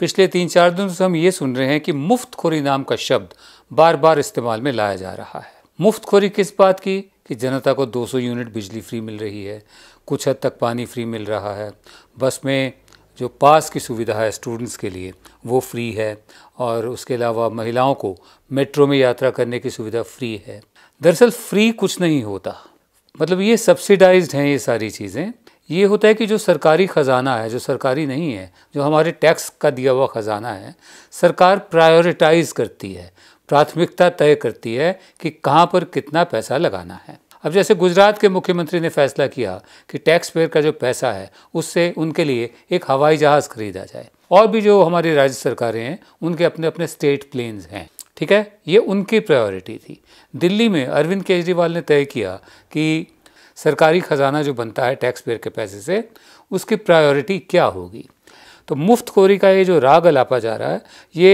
पिछले तीन चार दिन से हम ये सुन रहे हैं कि मुफ्तखोरी नाम का शब्द बार बार इस्तेमाल में लाया जा रहा है मुफ्तखोरी किस बात की कि जनता को 200 यूनिट बिजली फ्री मिल रही है कुछ हद तक पानी फ्री मिल रहा है बस में जो पास की सुविधा है स्टूडेंट्स के लिए वो फ्री है और उसके अलावा महिलाओं को मेट्रो में यात्रा करने की सुविधा फ्री है दरअसल फ्री कुछ नहीं होता मतलब ये सब्सिडाइज्ड हैं ये सारी चीज़ें ये होता है कि जो सरकारी ख़जाना है जो सरकारी नहीं है जो हमारे टैक्स का दिया हुआ ख़जाना है सरकार प्रायोरिटाइज़ करती है प्राथमिकता तय करती है कि कहाँ पर कितना पैसा लगाना है अब जैसे गुजरात के मुख्यमंत्री ने फैसला किया कि टैक्स पेयर का जो पैसा है उससे उनके लिए एक हवाई जहाज़ खरीदा जाए और भी जो हमारी राज्य सरकारें हैं उनके अपने अपने स्टेट प्लेन्स हैं ठीक है ये उनकी प्रायोरिटी थी दिल्ली में अरविंद केजरीवाल ने तय किया कि सरकारी ख़जाना जो बनता है टैक्स पेयर के पैसे से उसकी प्रायोरिटी क्या होगी तो मुफ्त खोरी का ये जो राग अलापा जा रहा है ये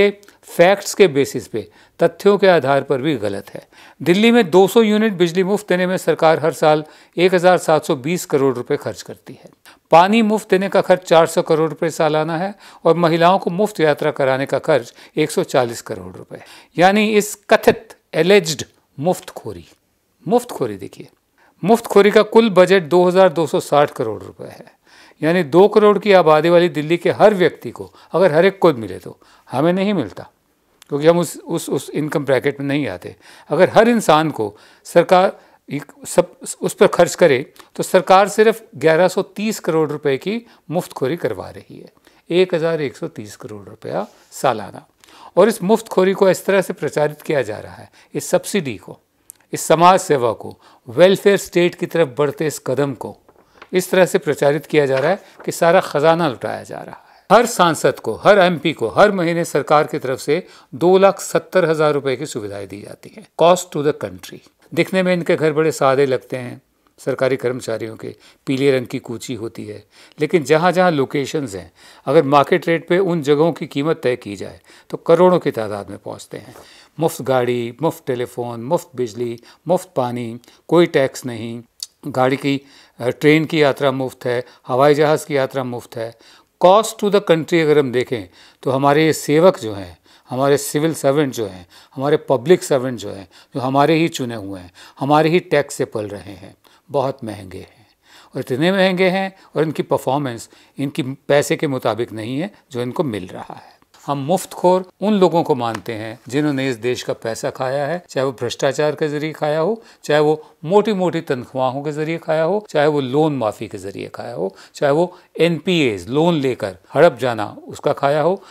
फैक्ट्स के बेसिस पे तथ्यों के आधार पर भी गलत है दिल्ली में 200 यूनिट बिजली मुफ्त देने में सरकार हर साल 1720 करोड़ रुपए खर्च करती है पानी मुफ्त देने का खर्च 400 करोड़ रुपए सालाना है और महिलाओं को मुफ्त यात्रा कराने का खर्च 140 करोड़ रुपए यानी इस कथित एलेज्ड मुफ्तखोरी मुफ्तखोरी देखिए मुफ्त खोरी का कुल बजट 2260 करोड़ रुपए है यानी दो करोड़ की आबादी वाली दिल्ली के हर व्यक्ति को अगर हर एक को मिले तो हमें नहीं मिलता क्योंकि हम उस उस उस इनकम ब्रैकेट में नहीं आते अगर हर इंसान को सरकार सब उस पर खर्च करे तो सरकार सिर्फ 1130 करोड़ रुपए की मुफ्तखोरी करवा रही है 1130 करोड़ रुपया सालाना और इस मुफ्तखोरी को इस तरह से प्रचारित किया जा रहा है इस सब्सिडी को इस समाज सेवा को वेलफेयर स्टेट की तरफ बढ़ते इस कदम को इस तरह से प्रचारित किया जा रहा है कि सारा खजाना लुटाया जा रहा है हर सांसद को हर एमपी को हर महीने सरकार की तरफ से दो लाख सत्तर हजार रुपए की सुविधाएं दी जाती हैं कॉस्ट टू द कंट्री दिखने में इनके घर बड़े सादे लगते हैं सरकारी कर्मचारियों के पीले रंग की कूची होती है लेकिन जहाँ जहाँ लोकेशंस हैं अगर मार्केट रेट पे उन जगहों की कीमत तय की जाए तो करोड़ों की तादाद में पहुँचते हैं मुफ्त गाड़ी मुफ्त टेलीफोन मुफ्त बिजली मुफ्त पानी कोई टैक्स नहीं गाड़ी की ट्रेन की यात्रा मुफ्त है हवाई जहाज़ की यात्रा मुफ्त है कॉस्ट टू द कंट्री अगर हम देखें तो हमारे ये सेवक जो हैं हमारे सिविल सर्वेंट जो हैं हमारे पब्लिक सर्वेंट जो हैं जो हमारे ही चुने हुए हैं हमारे ही टैक्स से पल रहे हैं बहुत महंगे हैं और इतने महंगे हैं और इनकी परफॉर्मेंस इनकी पैसे के मुताबिक नहीं है जो इनको मिल रहा है हम मुफ्त खोर उन लोगों को मानते हैं जिन्होंने इस देश का पैसा खाया है चाहे वो भ्रष्टाचार के जरिए खाया हो चाहे वो मोटी मोटी तनख्वाहों के जरिए खाया हो चाहे वो लोन माफ़ी के जरिए खाया हो चाहे वो एन लोन लेकर हड़प जाना उसका खाया हो